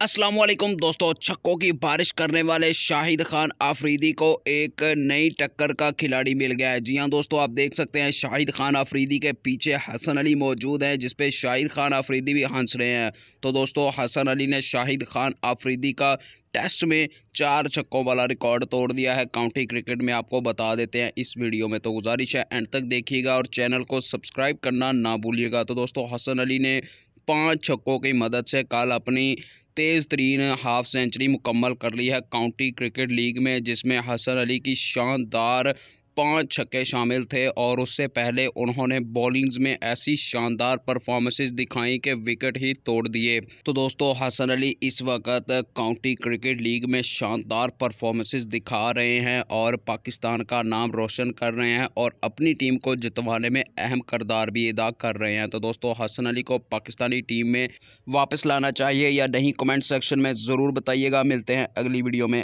अस्सलाम वालेकुम दोस्तों छक्कों की बारिश करने वाले शाहिद खान आफरीदी को एक नई टक्कर का खिलाड़ी मिल गया है जी हाँ दोस्तों आप देख सकते हैं शाहिद खान आफरीदी के पीछे हसन अली मौजूद हैं जिसपे शाहिद खान आफरीदी भी हंस रहे हैं तो दोस्तों हसन अली ने शाहिद खान आफरीदी का टेस्ट में चार छक्कों वाला रिकॉर्ड तोड़ दिया है काउंटी क्रिकेट में आपको बता देते हैं इस वीडियो में तो गुजारिश है एंड तक देखिएगा और चैनल को सब्सक्राइब करना ना भूलिएगा तो दोस्तों हसन अली ने पाँच छक्कों की मदद से कल अपनी तेज़ तरीन हाफ सेंचुरी मुकम्मल कर ली है काउंटी क्रिकेट लीग में जिसमें हसन अली की शानदार पांच छक्के शामिल थे और उससे पहले उन्होंने बॉलिंग्स में ऐसी शानदार परफॉर्मेंसेस दिखाई कि विकेट ही तोड़ दिए तो दोस्तों हसन अली इस वक्त काउंटी क्रिकेट लीग में शानदार परफॉर्मेंसेस दिखा रहे हैं और पाकिस्तान का नाम रोशन कर रहे हैं और अपनी टीम को जितवाने में अहम करदार भी अदा कर रहे हैं तो दोस्तों हसन अली को पाकिस्तानी टीम में वापस लाना चाहिए या नहीं कमेंट सेक्शन में ज़रूर बताइएगा मिलते हैं अगली वीडियो में